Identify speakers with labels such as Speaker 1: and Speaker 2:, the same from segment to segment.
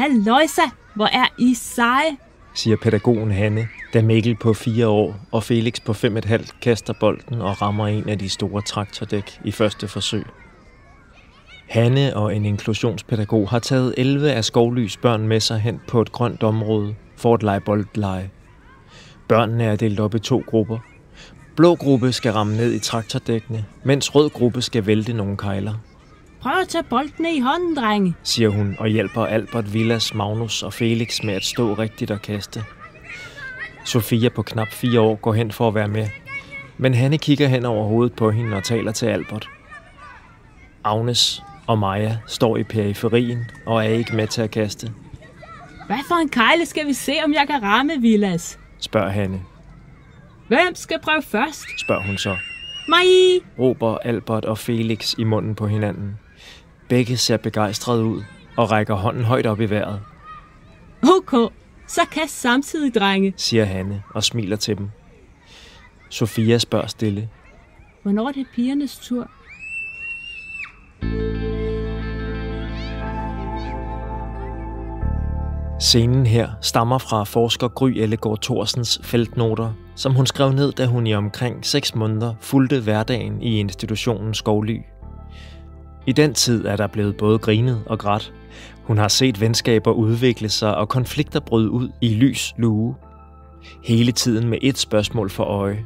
Speaker 1: Halløjsa, hvor er I seje, siger pædagogen Hanne, da Mikkel på fire år og Felix på fem et halvt kaster bolden og rammer en af de store traktordæk i første forsøg. Hanne og en inklusionspædagog har taget 11 af skovlys børn med sig hen på et grønt område for at lege boldleje. Børnene er delt op i to grupper. Blå gruppe skal ramme ned i traktordækkene, mens rød gruppe skal vælte nogle kejler.
Speaker 2: Prøv at tage boldene
Speaker 1: i hånden, dreng, siger hun og hjælper Albert, Villas, Magnus og Felix med at stå rigtigt og kaste. Sofia på knap fire år går hen for at være med, men Hanne kigger hen over hovedet på hende og taler til Albert. Agnes og Maja står i periferien og er ikke med til at kaste.
Speaker 2: Hvad for en kejle skal vi se, om jeg kan ramme, Villas?
Speaker 1: spørger Hanne.
Speaker 2: Hvem skal prøve først? spørger hun så. Mig!
Speaker 1: råber Albert og Felix i munden på hinanden. Begge ser begejstrede ud og rækker hånden højt op i vejret.
Speaker 2: Okay, så kast samtidig, drenge,
Speaker 1: siger Hanne og smiler til dem. Sofia spørger stille. Hvornår er det pigernes tur? Scenen her stammer fra forsker Gry Ellegaard Thorsens feltnoter, som hun skrev ned, da hun i omkring 6 måneder fulgte hverdagen i institutionen Skovly. I den tid er der blevet både grinet og grædt. Hun har set venskaber udvikle sig og konflikter bryde ud i lys luge. Hele tiden med et spørgsmål for øje.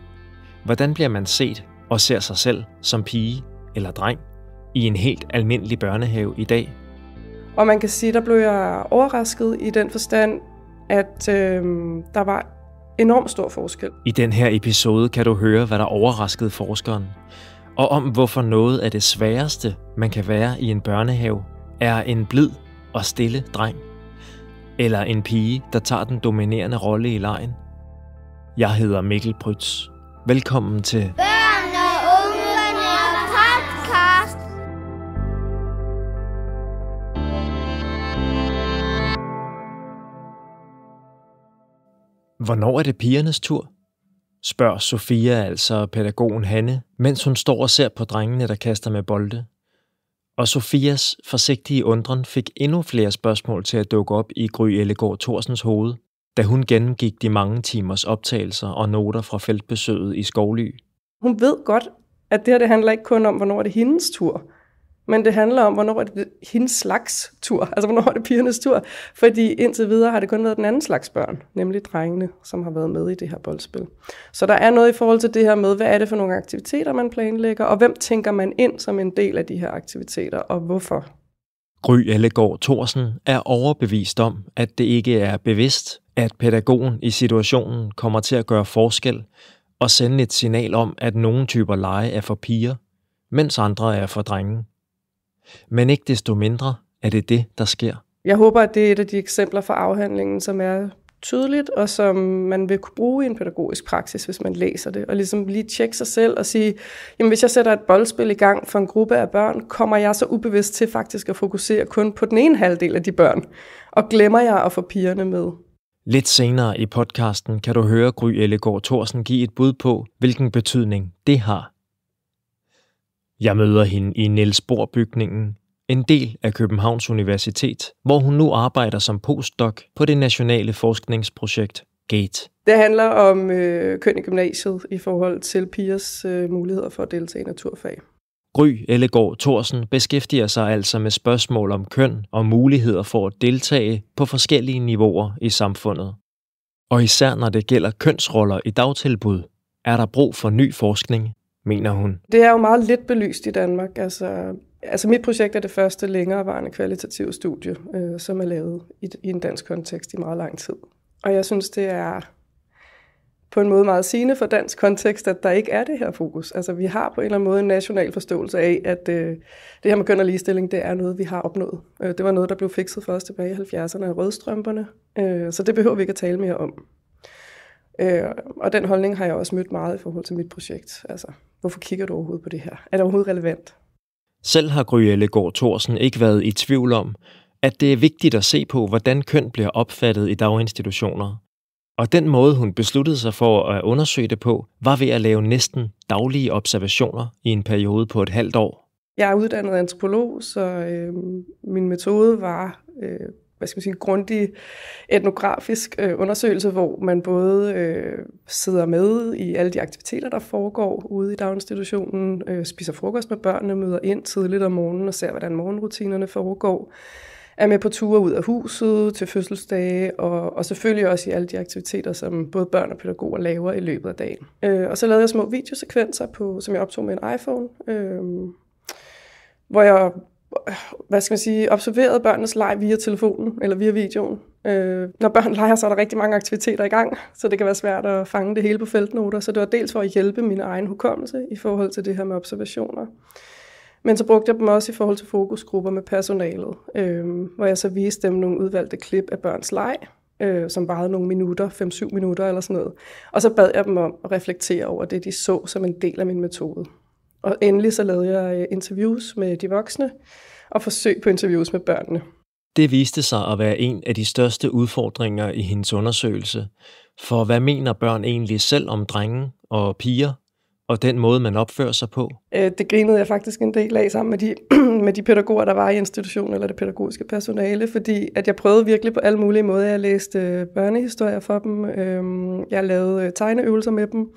Speaker 1: Hvordan bliver man set og ser sig selv som pige eller dreng i en helt almindelig børnehave i dag?
Speaker 2: Og man kan sige, der blev jeg overrasket i den forstand, at øh, der var enormt stor forskel.
Speaker 1: I den her episode kan du høre, hvad der overraskede forskeren og om hvorfor noget af det sværeste, man kan være i en børnehave, er en blid og stille dreng. Eller en pige, der tager den dominerende rolle i lejen. Jeg hedder Mikkel Prytz. Velkommen til... Børn
Speaker 2: og ungerne podcast.
Speaker 1: Hvornår er det pigernes tur? spørger Sofia, altså pædagogen Hanne, mens hun står og ser på drengene, der kaster med bolde. Og Sofias forsigtige undren fik endnu flere spørgsmål til at dukke op i Gry Ellegaard Thorsens hoved, da hun gennemgik de mange timers optagelser og noter fra feltbesøget i Skovly.
Speaker 2: Hun ved godt, at det her det handler ikke kun om, hvornår det er hendes tur – men det handler om, hvornår er det hendes slags tur, altså hvornår er det pigernes tur, fordi indtil videre har det kun været den anden slags børn, nemlig drengene, som har været med i det her boldspil. Så der er noget i forhold til det her med, hvad er det for nogle aktiviteter, man planlægger, og hvem tænker man ind som en del af de her aktiviteter, og hvorfor?
Speaker 1: Gry Allegård Thorsen er overbevist om, at det ikke er bevidst, at pædagogen i situationen kommer til at gøre forskel og sende et signal om, at nogle typer lege er for piger, mens andre er for drenge. Men ikke desto mindre er det det, der sker.
Speaker 2: Jeg håber, at det er et af de eksempler fra afhandlingen, som er tydeligt, og som man vil kunne bruge i en pædagogisk praksis, hvis man læser det. Og ligesom lige tjekke sig selv og sige, jamen hvis jeg sætter et boldspil i gang for en gruppe af børn, kommer jeg så ubevidst til faktisk at fokusere kun på den ene halvdel af de børn, og glemmer jeg at få pigerne med.
Speaker 1: Lidt senere i podcasten kan du høre Gry Ellegaard Thorsen give et bud på, hvilken betydning det har jeg møder hende i Niels Bohr-bygningen, en del af Københavns Universitet, hvor hun nu arbejder som postdoc på det nationale forskningsprojekt GATE.
Speaker 2: Det handler om øh, køn i gymnasiet i forhold til pigers øh, muligheder for at deltage i naturfag.
Speaker 1: Gry Ellegaard Thorsen beskæftiger sig altså med spørgsmål om køn og muligheder for at deltage på forskellige niveauer i samfundet. Og især når det gælder kønsroller i dagtilbud, er der brug for ny forskning, mener hun.
Speaker 2: Det er jo meget lidt belyst i Danmark. Altså, altså mit projekt er det første længerevarende kvalitative studie, øh, som er lavet i, i en dansk kontekst i meget lang tid. Og jeg synes, det er på en måde meget sigende for dansk kontekst, at der ikke er det her fokus. Altså vi har på en eller anden måde en national forståelse af, at øh, det her med køn og ligestilling, det er noget, vi har opnået. Øh, det var noget, der blev fikset for os tilbage i 70'erne af rødstrømperne, øh, så det behøver vi ikke at tale mere om. Øh, og den holdning har jeg også mødt meget i forhold til mit projekt. Altså, hvorfor kigger du overhovedet på det her? Er det overhovedet relevant?
Speaker 1: Selv har Gryelle Gård Thorsen ikke været i tvivl om, at det er vigtigt at se på, hvordan køn bliver opfattet i daginstitutioner. Og den måde, hun besluttede sig for at undersøge det på, var ved at lave næsten daglige observationer i en periode på et halvt år.
Speaker 2: Jeg er uddannet antropolog, så øh, min metode var øh, hvad skal man sige, grundig etnografisk øh, undersøgelse, hvor man både øh, sidder med i alle de aktiviteter, der foregår ude i daginstitutionen, øh, spiser frokost med børnene, møder ind tidligt om morgenen og ser, hvordan morgenrutinerne foregår, er med på ture ud af huset til fødselsdage, og, og selvfølgelig også i alle de aktiviteter, som både børn og pædagoger laver i løbet af dagen. Øh, og så lavede jeg små videosekvenser, på, som jeg optog med en iPhone, øh, hvor jeg hvad skal man sige, observeret børnenes leg via telefonen eller via videoen. Øh, når børn leger, så er der rigtig mange aktiviteter i gang, så det kan være svært at fange det hele på feltnoter. Så det var dels for at hjælpe min egen hukommelse i forhold til det her med observationer. Men så brugte jeg dem også i forhold til fokusgrupper med personalet, øh, hvor jeg så viste dem nogle udvalgte klip af børns leg, øh, som varede nogle minutter, 5-7 minutter eller sådan noget. Og så bad jeg dem om at reflektere over det, de så som en del af min metode. Og endelig så lavede jeg øh, interviews med de voksne og forsøg på interviews med børnene.
Speaker 1: Det viste sig at være en af de største udfordringer i hendes undersøgelse. For hvad mener børn egentlig selv om drenge og piger, og den måde, man opfører sig på?
Speaker 2: Øh, det grinede jeg faktisk en del af sammen med de, med de pædagoger, der var i institutionen, eller det pædagogiske personale, fordi at jeg prøvede virkelig på alle mulige måder. Jeg læste øh, børnehistorier for dem, øhm, jeg lavede tegneøvelser med dem,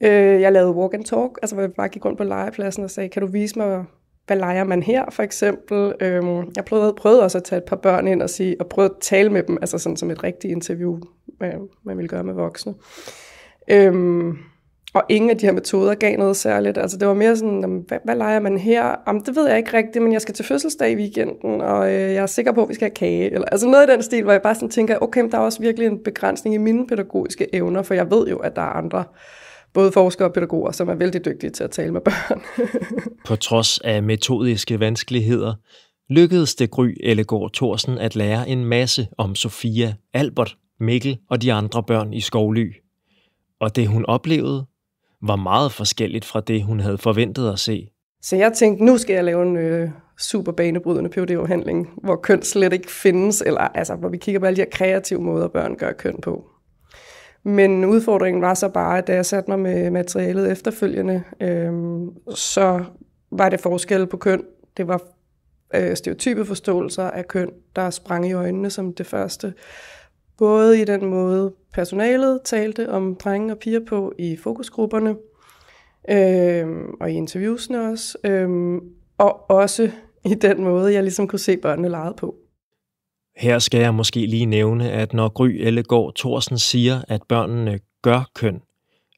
Speaker 2: Øh, jeg lavede walk and talk, altså hvor jeg bare gik rundt på legepladsen og sagde, kan du vise mig, hvad leger man her, for eksempel. Øh, jeg prøvede, prøvede også at tage et par børn ind og, sige, og prøvede at tale med dem, altså sådan som et rigtigt interview, man, man ville gøre med voksne. Øh, og ingen af de her metoder gav noget særligt. Altså det var mere sådan, jamen, hvad, hvad leger man her? Jamen det ved jeg ikke rigtigt, men jeg skal til fødselsdag i weekenden, og øh, jeg er sikker på, at vi skal have kage. Eller, altså noget i den stil, hvor jeg bare sådan tænker, okay, men der er også virkelig en begrænsning i mine pædagogiske evner, for jeg ved jo, at der er andre både forskere og pædagoger, som er vældig dygtige til at tale med børn.
Speaker 1: På trods af metodiske vanskeligheder, lykkedes det Gry Ellegaard Thorsen at lære en masse om Sofia, Albert, Mikkel og de andre børn i Skovly. Og det hun oplevede, var meget forskelligt fra det, hun havde forventet at se.
Speaker 2: Så jeg tænkte, nu skal jeg lave en øh, super banebrydende phd afhandling hvor køn slet ikke findes, eller altså, hvor vi kigger på alle de her kreative måder, børn gør køn på. Men udfordringen var så bare, at da jeg satte mig med materialet efterfølgende, øh, så var det forskel på køn. Det var øh, stereotype forståelser af køn, der sprang i øjnene som det første. Både i den måde, personalet talte om drenge og piger på i fokusgrupperne, øh, og i interviewsene også, øh, og også i den måde, jeg ligesom kunne se børnene lege på.
Speaker 1: Her skal jeg måske lige nævne, at når Gry Ellegaard Thorsen siger, at børnene gør køn,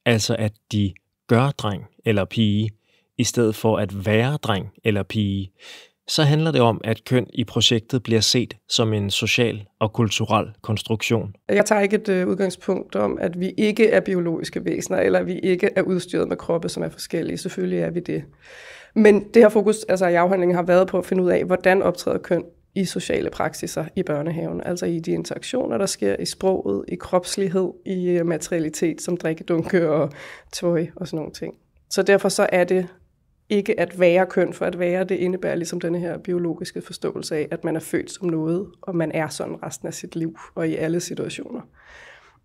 Speaker 1: altså at de gør dreng eller pige, i stedet for at være dreng eller pige, så handler det om, at køn i projektet bliver set som en social og kulturel konstruktion.
Speaker 2: Jeg tager ikke et øh, udgangspunkt om, at vi ikke er biologiske væsener, eller at vi ikke er udstyret med kroppe, som er forskellige. Selvfølgelig er vi det. Men det her fokus altså i afhandlingen har været på at finde ud af, hvordan optræder køn i sociale praksiser i børnehaven, altså i de interaktioner, der sker i sproget, i kropslighed, i øh, materialitet som drikkedunke og tøj og sådan nogle ting. Så derfor så er det ikke at være køn for at være, det indebærer ligesom den her biologiske forståelse af, at man er født som noget, og man er sådan resten af sit liv og i alle situationer.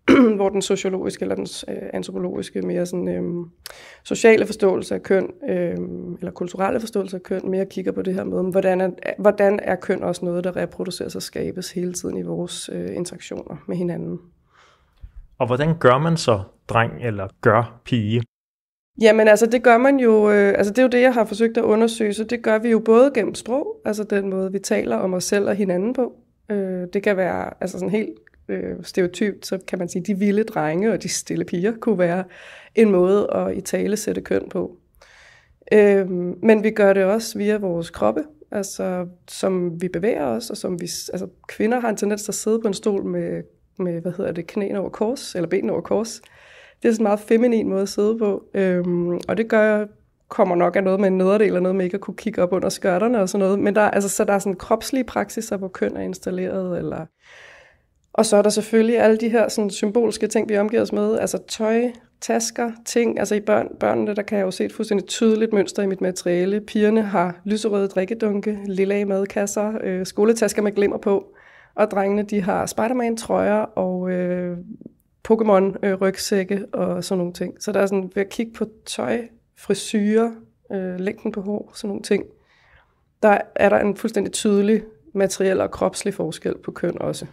Speaker 2: hvor den sociologiske eller den øh, antropologiske, mere sådan, øh, sociale forståelse af køn, øh, eller kulturelle forståelse af køn, mere kigger på det her med, hvordan er, hvordan er køn også noget, der reproduceres og skabes hele tiden i vores øh, interaktioner med hinanden.
Speaker 1: Og hvordan gør man så dreng eller gør pige?
Speaker 2: Jamen altså, det gør man jo, øh, altså det er jo det, jeg har forsøgt at undersøge, så det gør vi jo både gennem sprog, altså den måde, vi taler om os selv og hinanden på. Øh, det kan være altså sådan helt øh, stereotypt, så kan man sige, at de vilde drenge og de stille piger kunne være en måde at i tale sætte køn på. Øh, men vi gør det også via vores kroppe, altså som vi bevæger os, og som vi, altså kvinder har en tendens til at sidde på en stol med, med hvad hedder det, knæene over kors, eller benene over kors. Det er sådan en meget feminin måde at sidde på, øhm, og det gør kommer nok af noget med en nederdel eller noget med ikke at kunne kigge op under skørterne og sådan noget. Men der, altså, så der er sådan kropslige praksiser, hvor køn er installeret, eller og så er der selvfølgelig alle de her sådan, symbolske ting, vi omgiver os med, altså tøj, tasker, ting. Altså i børn, børnene, der kan jeg jo se et fuldstændig tydeligt mønster i mit materiale. Pigerne har lyserøde drikkedunke, lilla madkasser, øh, skoletasker med glimmer på. Og drengene, de har Spider-Man-trøjer og øh, Pokémon-rygsække øh, og sådan nogle ting. Så der er sådan, ved at kigge på tøj, frisyrer, øh, længden på hår, sådan nogle ting, der er der en fuldstændig tydelig materiel og kropslig forskel på køn også.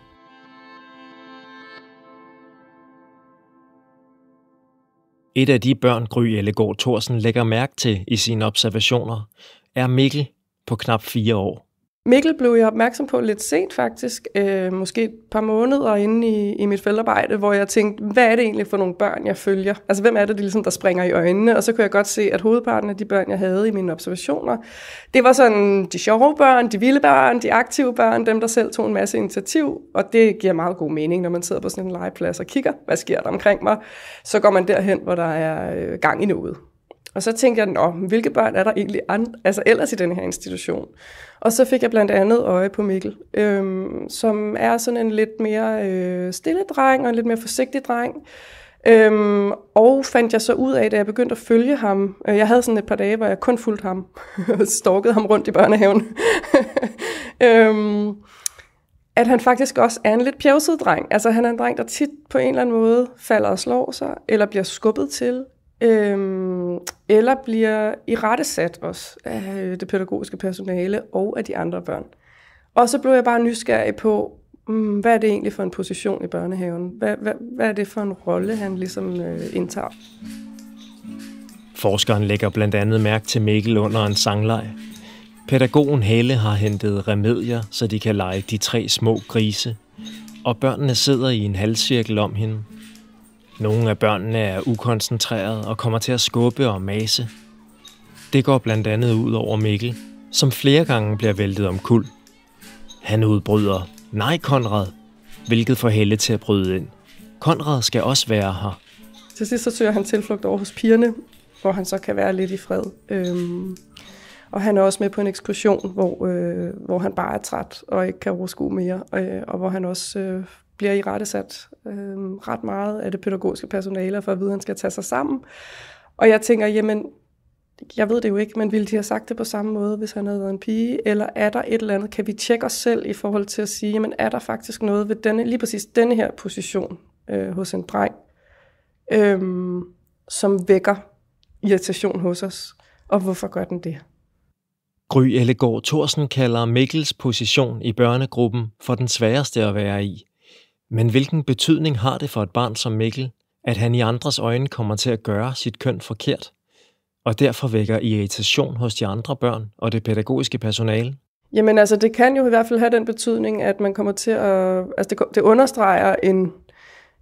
Speaker 1: Et af de børn, Gry Ellegaard Thorsen lægger mærke til i sine observationer, er Mikkel på knap fire år.
Speaker 2: Mikkel blev jeg opmærksom på lidt sent faktisk, øh, måske et par måneder inde i, i mit feltarbejde, hvor jeg tænkte, hvad er det egentlig for nogle børn, jeg følger? Altså hvem er det, de ligesom, der springer i øjnene? Og så kunne jeg godt se, at hovedparten af de børn, jeg havde i mine observationer, det var sådan de sjove børn, de vilde børn, de aktive børn, dem der selv tog en masse initiativ. Og det giver meget god mening, når man sidder på sådan en legeplads og kigger, hvad sker der omkring mig? Så går man derhen, hvor der er øh, gang i noget. Og så tænkte jeg, Nå, hvilke børn er der egentlig and- altså ellers i den her institution? Og så fik jeg blandt andet øje på Mikkel, øhm, som er sådan en lidt mere øh, stille dreng og en lidt mere forsigtig dreng. Øhm, og fandt jeg så ud af, da jeg begyndte at følge ham. Øh, jeg havde sådan et par dage, hvor jeg kun fulgte ham. stalkede ham rundt i børnehaven. øhm, at han faktisk også er en lidt pjævset dreng. Altså han er en dreng, der tit på en eller anden måde falder og slår sig, eller bliver skubbet til, øhm, eller bliver i rettesat også af øh, det pædagogiske personale og af de andre børn. Og så blev jeg bare nysgerrig på, mm, hvad er det egentlig for en position i børnehaven? Hvad, hvad, hvad er det for en rolle, han ligesom øh, indtager?
Speaker 1: Forskeren lægger blandt andet mærke til Mikkel under en sangleg. Pædagogen Helle har hentet remedier, så de kan lege de tre små grise, og børnene sidder i en halvcirkel om hende nogle af børnene er ukoncentrerede og kommer til at skubbe og mase. Det går blandt andet ud over Mikkel, som flere gange bliver væltet om kul. Han udbryder, nej Konrad, hvilket får Helle til at bryde ind. Konrad skal også være her.
Speaker 2: Til sidst så søger han tilflugt over hos pigerne, hvor han så kan være lidt i fred. Øhm, og han er også med på en ekskursion, hvor, øh, hvor han bare er træt og ikke kan overskue mere, øh, og hvor han også øh, bliver i rettesat øh, ret meget af det pædagogiske personale, for at vide, at han skal tage sig sammen. Og jeg tænker, jamen, jeg ved det jo ikke, men ville de have sagt det på samme måde, hvis han havde været en pige? Eller er der et eller andet? Kan vi tjekke os selv i forhold til at sige, jamen er der faktisk noget ved denne, lige præcis denne her position øh, hos en dreng, øh, som vækker irritation hos os? Og hvorfor gør den det?
Speaker 1: Gry Ellegaard Thorsen kalder Mikkels position i børnegruppen for den sværeste at være i. Men hvilken betydning har det for et barn som Mikkel, at han i andres øjne kommer til at gøre sit køn forkert, og derfor vækker irritation hos de andre børn og det pædagogiske personale?
Speaker 2: Jamen altså, det kan jo i hvert fald have den betydning, at man kommer til at... Altså, det, det understreger en,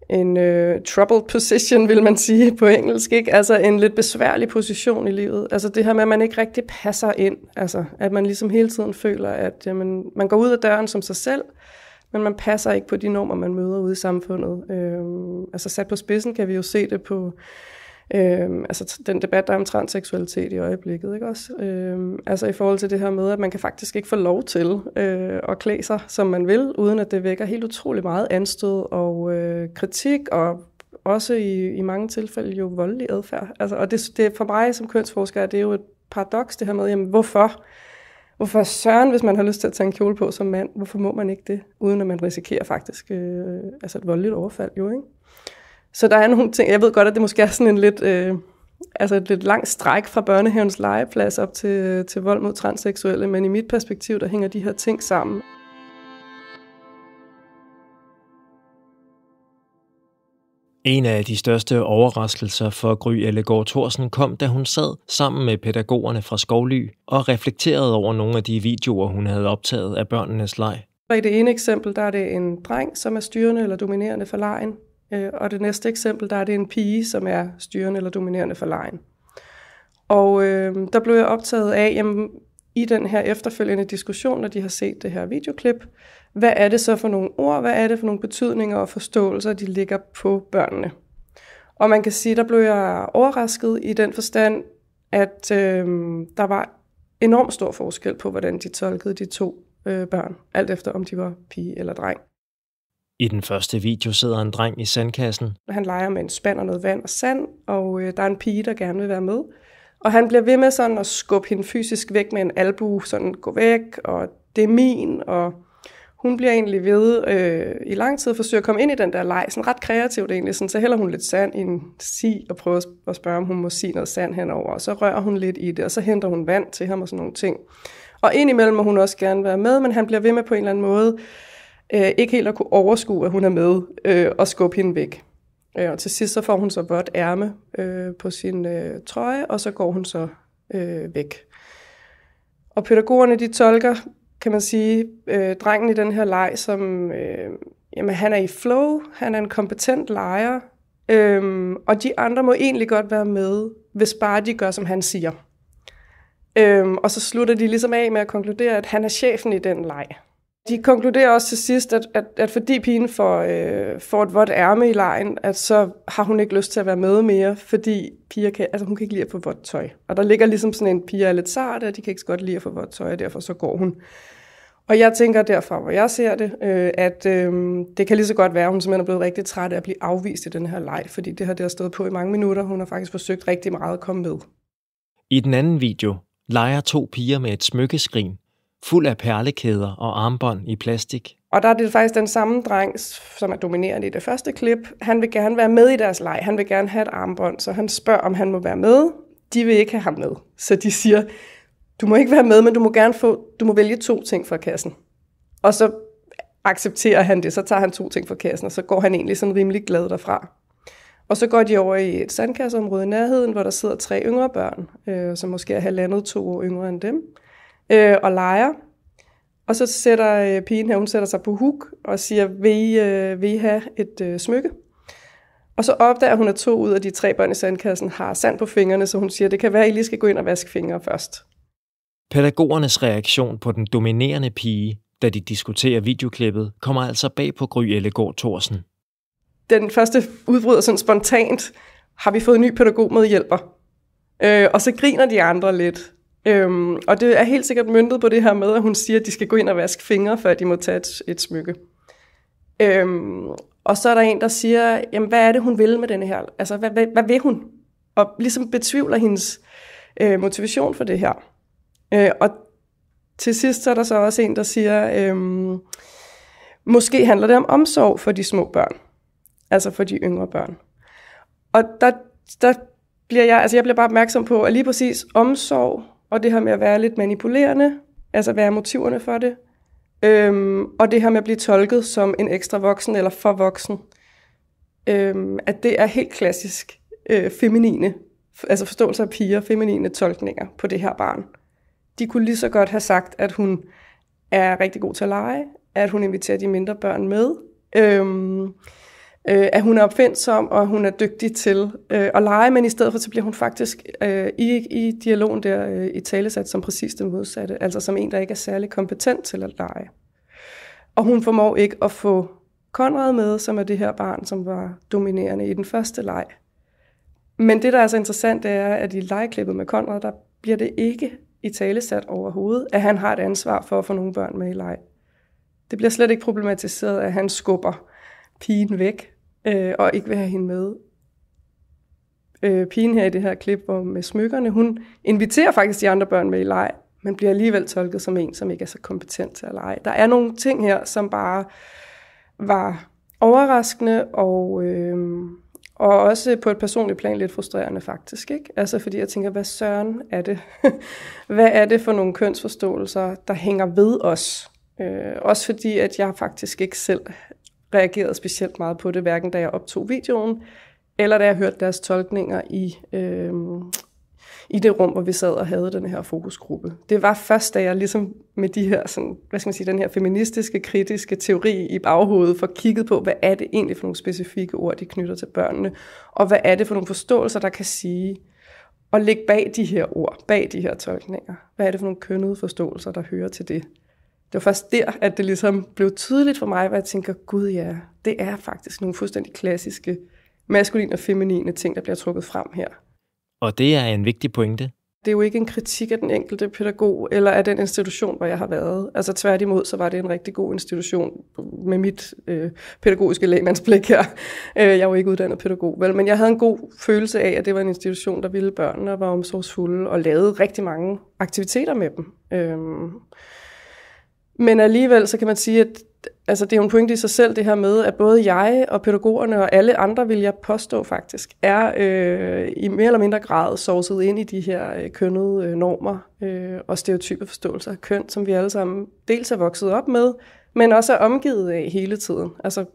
Speaker 2: en uh, troubled position, vil man sige på engelsk, ikke? Altså en lidt besværlig position i livet. Altså det her med, at man ikke rigtig passer ind. Altså, at man ligesom hele tiden føler, at jamen, man går ud af døren som sig selv, men man passer ikke på de normer, man møder ude i samfundet. Øhm, altså sat på spidsen kan vi jo se det på Øhm, altså den debat, der er om transseksualitet i øjeblikket, ikke også? Øhm, altså i forhold til det her med, at man kan faktisk ikke få lov til øh, at klæde sig, som man vil, uden at det vækker helt utrolig meget anstød og øh, kritik, og også i, i mange tilfælde jo voldelig adfærd. Altså, og det, det for mig som kønsforsker, det er jo et paradoks, det her med, jamen hvorfor? Hvorfor søren, hvis man har lyst til at tage en kjole på som mand, hvorfor må man ikke det, uden at man risikerer faktisk øh, altså et voldeligt overfald jo, ikke? Så der er nogle ting, jeg ved godt, at det måske er sådan en lidt, øh, altså et lidt langt stræk fra børnehavens legeplads op til, øh, til vold mod transseksuelle, men i mit perspektiv, der hænger de her ting sammen.
Speaker 1: En af de største overraskelser for Gry Ellegaard Thorsen kom, da hun sad sammen med pædagogerne fra Skovly og reflekterede over nogle af de videoer, hun havde optaget af børnenes leg.
Speaker 2: Og i det ene eksempel, der er det en dreng, som er styrende eller dominerende for lejen, øh, og det næste eksempel, der er det en pige, som er styrende eller dominerende for lejen. Og øh, der blev jeg optaget af, jamen, i den her efterfølgende diskussion, når de har set det her videoklip, hvad er det så for nogle ord, hvad er det for nogle betydninger og forståelser, de ligger på børnene. Og man kan sige, der blev jeg overrasket i den forstand, at øh, der var enormt stor forskel på, hvordan de tolkede de to øh, børn, alt efter om de var pige eller dreng.
Speaker 1: I den første video sidder en dreng i sandkassen.
Speaker 2: Han leger med en spand og noget vand og sand, og øh, der er en pige, der gerne vil være med. Og han bliver ved med sådan at skubbe hende fysisk væk med en albu, sådan gå væk, og det er min, og hun bliver egentlig ved øh, i lang tid at forsøge at komme ind i den der leg, sådan ret kreativt egentlig, sådan, så hælder hun lidt sand i en si og prøver at spørge, om hun må sige noget sand henover, og så rører hun lidt i det, og så henter hun vand til ham og sådan nogle ting. Og indimellem må hun også gerne være med, men han bliver ved med på en eller anden måde, øh, ikke helt at kunne overskue, at hun er med, øh, og skubbe hende væk. Øh, og til sidst så får hun så vådt ærme øh, på sin øh, trøje, og så går hun så øh, væk. Og pædagogerne de tolker kan man sige, øh, drengen i den her leg, som øh, jamen, han er i flow, han er en kompetent lejer, øh, og de andre må egentlig godt være med, hvis bare de gør, som han siger. Øh, og så slutter de ligesom af med at konkludere, at han er chefen i den leg. De konkluderer også til sidst, at, at, at fordi pigen får, øh, får et vådt ærme i lejen, at så har hun ikke lyst til at være med mere, fordi piger kan, altså hun kan ikke lide at få vådt tøj. Og der ligger ligesom sådan en, piger er lidt sart, og de kan ikke så godt lide at få vådt tøj, og derfor så går hun. Og jeg tænker derfor, hvor jeg ser det, øh, at øh, det kan lige så godt være, at hun simpelthen er blevet rigtig træt af at blive afvist i den her leg, fordi det har det stået på i mange minutter. Hun har faktisk forsøgt rigtig meget at komme med.
Speaker 1: I den anden video leger to piger med et smykkeskrin fuld af perlekæder og armbånd i plastik.
Speaker 2: Og der er det faktisk den samme dreng, som er dominerende i det første klip. Han vil gerne være med i deres leg. Han vil gerne have et armbånd, så han spørger, om han må være med. De vil ikke have ham med. Så de siger, du må ikke være med, men du må gerne få, du må vælge to ting fra kassen. Og så accepterer han det, så tager han to ting fra kassen, og så går han egentlig sådan rimelig glad derfra. Og så går de over i et sandkasseområde i nærheden, hvor der sidder tre yngre børn, øh, som måske er halvandet to år yngre end dem øh, og leger. Og så sætter øh, pigen her, hun sætter sig på huk og siger, vil I, øh, vil I have et øh, smykke? Og så opdager hun, at to ud af de tre børn i sandkassen har sand på fingrene, så hun siger, det kan være, at I lige skal gå ind og vaske fingre først.
Speaker 1: Pædagogernes reaktion på den dominerende pige, da de diskuterer videoklippet, kommer altså bag på Gry Ellegaard Thorsen.
Speaker 2: Den første udbryder sådan spontant, har vi fået en ny pædagog med hjælper? Øh, og så griner de andre lidt. Øhm, og det er helt sikkert myndet på det her med, at hun siger, at de skal gå ind og vaske fingre, før de må tage et, et smykke. Øhm, og så er der en, der siger, jamen hvad er det, hun vil med denne her? Altså, hvad, hvad, hvad vil hun? Og ligesom betvivler hendes øh, motivation for det her. Øh, og til sidst så er der så også en, der siger, øhm, måske handler det om omsorg for de små børn. Altså for de yngre børn. Og der, der bliver jeg, altså jeg bliver bare opmærksom på, at lige præcis omsorg og det her med at være lidt manipulerende, altså hvad er motiverne for det, øhm, og det her med at blive tolket som en ekstra voksen eller for voksen, øhm, at det er helt klassisk øh, feminine, altså forståelse af piger, feminine tolkninger på det her barn. De kunne lige så godt have sagt, at hun er rigtig god til at lege, at hun inviterer de mindre børn med, øhm, øh, at hun er opfindsom, og hun er dygtig til øh, at lege, men i stedet for, så bliver hun faktisk øh, i, i dialogen der øh, i talesat som præcis det modsatte, altså som en, der ikke er særlig kompetent til at lege. Og hun formår ikke at få Konrad med, som er det her barn, som var dominerende i den første leg. Men det, der er så interessant, det er, at i legeklippet med Konrad, der bliver det ikke i talesat overhovedet, at han har et ansvar for at få nogle børn med i leg. Det bliver slet ikke problematiseret, at han skubber pigen væk øh, og ikke vil have hende med. Øh, pigen her i det her klip hvor med smykkerne, hun inviterer faktisk de andre børn med i leg, men bliver alligevel tolket som en, som ikke er så kompetent til at lege. Der er nogle ting her, som bare var overraskende og... Øh, og også på et personligt plan lidt frustrerende faktisk, ikke? Altså fordi jeg tænker, hvad søren er det? hvad er det for nogle kønsforståelser, der hænger ved os? Øh, også fordi, at jeg faktisk ikke selv reagerede specielt meget på det, hverken da jeg optog videoen, eller da jeg hørte deres tolkninger i, øh, i det rum, hvor vi sad og havde den her fokusgruppe. Det var først, da jeg ligesom med de her, sådan, hvad skal man sige, den her feministiske, kritiske teori i baghovedet, for kigget på, hvad er det egentlig for nogle specifikke ord, de knytter til børnene, og hvad er det for nogle forståelser, der kan sige, og ligge bag de her ord, bag de her tolkninger. Hvad er det for nogle kønnede forståelser, der hører til det? det var først der, at det ligesom blev tydeligt for mig, hvor jeg tænker, gud ja, det er faktisk nogle fuldstændig klassiske maskuline og feminine ting, der bliver trukket frem her.
Speaker 1: Og det er en vigtig pointe.
Speaker 2: Det er jo ikke en kritik af den enkelte pædagog eller af den institution, hvor jeg har været. Altså tværtimod, så var det en rigtig god institution med mit øh, pædagogiske lægmandsblik her. Øh, jeg var ikke uddannet pædagog, vel, men jeg havde en god følelse af, at det var en institution, der ville børnene og var omsorgsfulde og lavede rigtig mange aktiviteter med dem. Øh, men alligevel, så kan man sige, at altså, det er jo en pointe i sig selv, det her med, at både jeg og pædagogerne og alle andre, vil jeg påstå faktisk, er øh, i mere eller mindre grad sovset ind i de her øh, kønnede øh, normer øh, og stereotype forståelser af køn, som vi alle sammen dels er vokset op med, men også er omgivet af hele tiden. Altså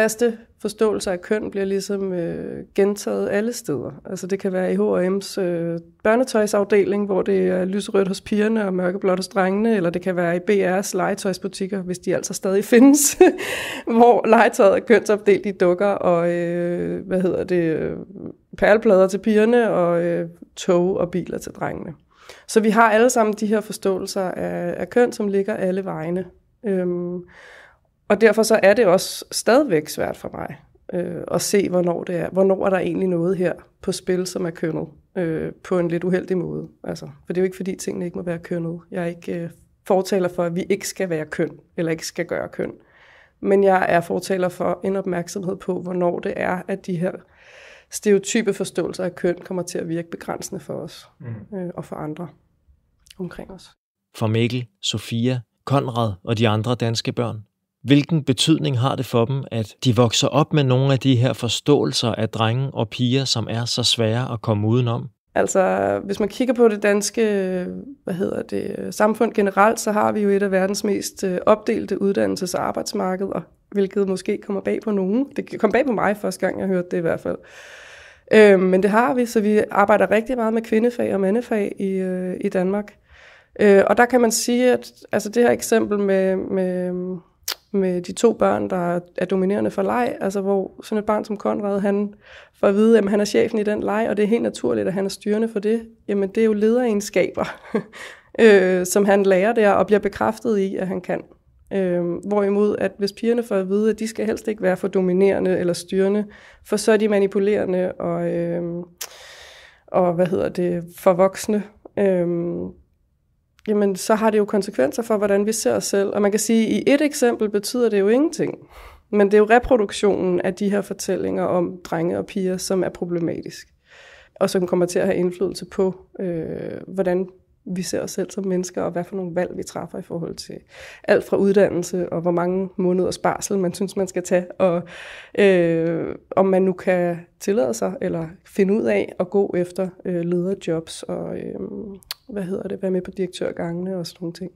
Speaker 2: faste forståelser af køn bliver ligesom øh, gentaget alle steder. Altså det kan være i H&M's øh, børnetøjsafdeling, hvor det er lyserødt hos pigerne og mørkeblåt hos drengene, eller det kan være i BR's legetøjsbutikker, hvis de altså stadig findes, hvor legetøjet er kønsopdelt i dukker og, øh, hvad hedder det, øh, perleplader til pigerne og øh, tog og biler til drengene. Så vi har alle sammen de her forståelser af, af køn, som ligger alle vegne. Øhm, og derfor så er det også stadigvæk svært for mig øh, at se, hvornår det er. Hvornår er der egentlig noget her på spil, som er kønnet øh, på en lidt uheldig måde. Altså, for det er jo ikke, fordi tingene ikke må være kønnet. Jeg er ikke øh, fortaler for, at vi ikke skal være køn, eller ikke skal gøre køn. Men jeg er fortaler for en opmærksomhed på, hvornår det er, at de her stereotype forståelser af køn kommer til at virke begrænsende for os mm. øh, og for andre omkring os.
Speaker 1: For Mikkel, Sofia, Konrad og de andre danske børn Hvilken betydning har det for dem, at de vokser op med nogle af de her forståelser af drenge og piger, som er så svære at komme udenom?
Speaker 2: Altså, hvis man kigger på det danske hvad hedder det, samfund generelt, så har vi jo et af verdens mest øh, opdelte uddannelses- og arbejdsmarkeder, hvilket måske kommer bag på nogen. Det kom bag på mig første gang, jeg hørte det i hvert fald. Øh, men det har vi, så vi arbejder rigtig meget med kvindefag og mandefag i, øh, i Danmark. Øh, og der kan man sige, at altså det her eksempel med, med med de to børn, der er dominerende for leg, altså hvor sådan et barn som Konrad, han får at vide, at han er chefen i den leg, og det er helt naturligt, at han er styrende for det, jamen det er jo lederegenskaber, øh, som han lærer der og bliver bekræftet i, at han kan. Øh, hvorimod, at hvis pigerne får at vide, at de skal helst ikke være for dominerende eller styrende, for så er de manipulerende og, øh, og hvad hedder det, for voksne. Øh, jamen så har det jo konsekvenser for, hvordan vi ser os selv. Og man kan sige, at i et eksempel betyder det jo ingenting. Men det er jo reproduktionen af de her fortællinger om drenge og piger, som er problematisk. Og som kommer til at have indflydelse på, øh, hvordan vi ser os selv som mennesker, og hvad for nogle valg vi træffer i forhold til alt fra uddannelse, og hvor mange måneder sparsel man synes, man skal tage, og øh, om man nu kan tillade sig, eller finde ud af at gå efter øh, lederjobs og, øh, hvad hedder det, være med på direktørgangene og sådan nogle ting.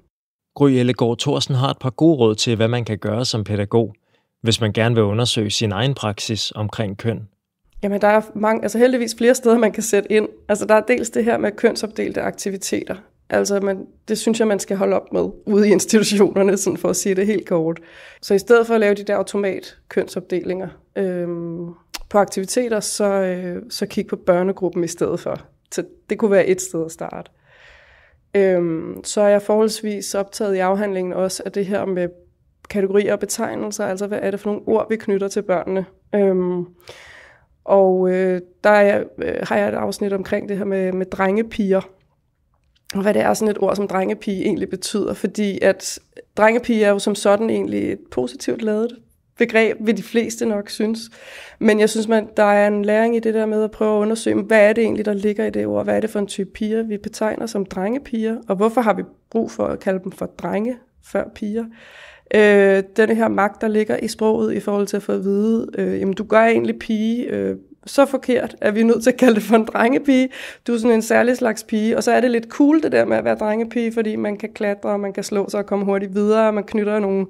Speaker 1: Gry Ellegaard Thorsen har et par gode råd til, hvad man kan gøre som pædagog, hvis man gerne vil undersøge sin egen praksis omkring
Speaker 2: køn. Jamen, der er mange, altså heldigvis flere steder, man kan sætte ind. Altså, der er dels det her med kønsopdelte aktiviteter. Altså, man, det synes jeg, man skal holde op med ude i institutionerne, sådan for at sige det helt kort. Så i stedet for at lave de der automat kønsopdelinger øhm, på aktiviteter, så, øh, så kig på børnegruppen i stedet for. Så det kunne være et sted at starte. Øhm, så er jeg forholdsvis optaget i afhandlingen også af det her med kategorier og betegnelser, altså hvad er det for nogle ord, vi knytter til børnene. Øhm, og øh, der er, jeg, øh, har jeg et afsnit omkring det her med, med drengepiger, og hvad det er sådan et ord som drengepige egentlig betyder, fordi at drengepige er jo som sådan egentlig et positivt lavet begreb, vil de fleste nok synes. Men jeg synes, man, der er en læring i det der med at prøve at undersøge, hvad er det egentlig, der ligger i det ord? Hvad er det for en type piger, vi betegner som drengepiger? Og hvorfor har vi brug for at kalde dem for drenge før piger? Øh, den her magt, der ligger i sproget i forhold til at få at vide, øh, jamen du gør egentlig pige, øh, så forkert, at vi er nødt til at kalde det for en drengepige. Du er sådan en særlig slags pige. Og så er det lidt cool, det der med at være drengepige, fordi man kan klatre, og man kan slå sig og komme hurtigt videre, og man knytter nogle,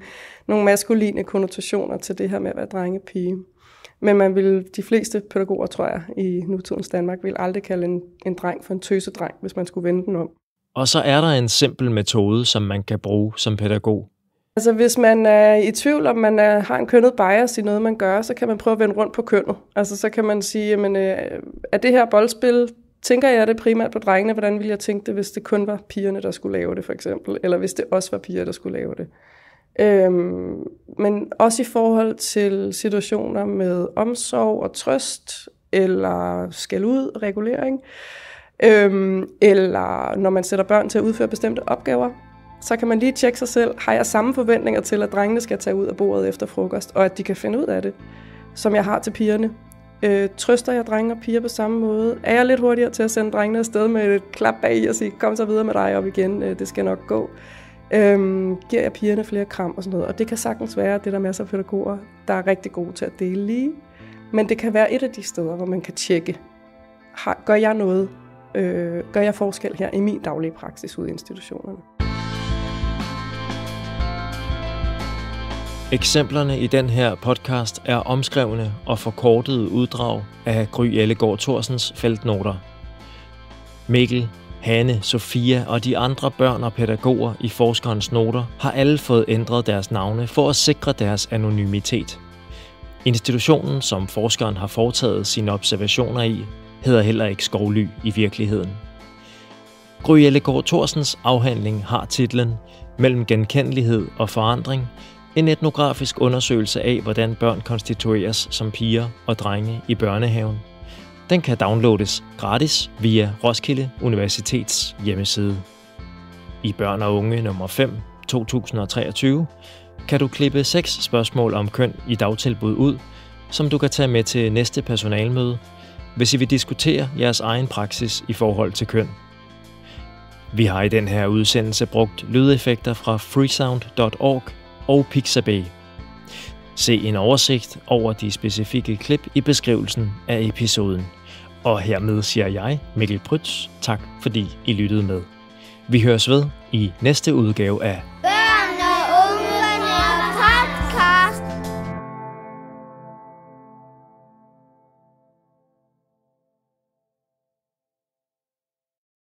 Speaker 2: nogle maskuline konnotationer til det her med at være drengepige. Men man vil, de fleste pædagoger, tror jeg, i nutidens Danmark, vil aldrig kalde en, en dreng for en tøsedreng, hvis man skulle vende den om.
Speaker 1: Og så er der en simpel metode, som man kan bruge som pædagog
Speaker 2: Altså hvis man er i tvivl, om man er, har en kønnet bias i noget, man gør, så kan man prøve at vende rundt på kønnet. Altså så kan man sige, jamen, øh, er det her boldspil, tænker jeg det primært på drengene, hvordan ville jeg tænke det, hvis det kun var pigerne, der skulle lave det for eksempel, eller hvis det også var piger, der skulle lave det. Øhm, men også i forhold til situationer med omsorg og trøst, eller skal ud, regulering, øhm, eller når man sætter børn til at udføre bestemte opgaver, så kan man lige tjekke sig selv, har jeg samme forventninger til, at drengene skal tage ud af bordet efter frokost, og at de kan finde ud af det, som jeg har til pigerne. Øh, trøster jeg drenge og piger på samme måde? Er jeg lidt hurtigere til at sende drengene afsted med et klap bag i og sige, kom så videre med dig op igen, øh, det skal nok gå? Øhm, giver jeg pigerne flere kram og sådan noget? Og det kan sagtens være, at det er der masser af pædagoger, der er rigtig gode til at dele lige. Men det kan være et af de steder, hvor man kan tjekke, har, gør jeg noget? Øh, gør jeg forskel her i min daglige praksis ude i institutionerne?
Speaker 1: Eksemplerne i den her podcast er omskrevne og forkortede uddrag af Gry Ellegaard Thorsens feltnoter. Mikkel, Hanne, Sofia og de andre børn og pædagoger i forskerens noter har alle fået ændret deres navne for at sikre deres anonymitet. Institutionen, som forskeren har foretaget sine observationer i, hedder heller ikke Skovly i virkeligheden. Gry Ellegaard Thorsens afhandling har titlen Mellem genkendelighed og forandring – en etnografisk undersøgelse af, hvordan børn konstitueres som piger og drenge i børnehaven. Den kan downloades gratis via Roskilde Universitets hjemmeside. I Børn og Unge nummer 5, 2023, kan du klippe seks spørgsmål om køn i dagtilbud ud, som du kan tage med til næste personalmøde, hvis I vil diskutere jeres egen praksis i forhold til køn. Vi har i den her udsendelse brugt lydeffekter fra freesound.org – og Pixabay. Se en oversigt over de specifikke klip i beskrivelsen af episoden. Og hermed siger jeg, Mikkel Prytz, tak fordi I lyttede med. Vi høres ved i næste udgave af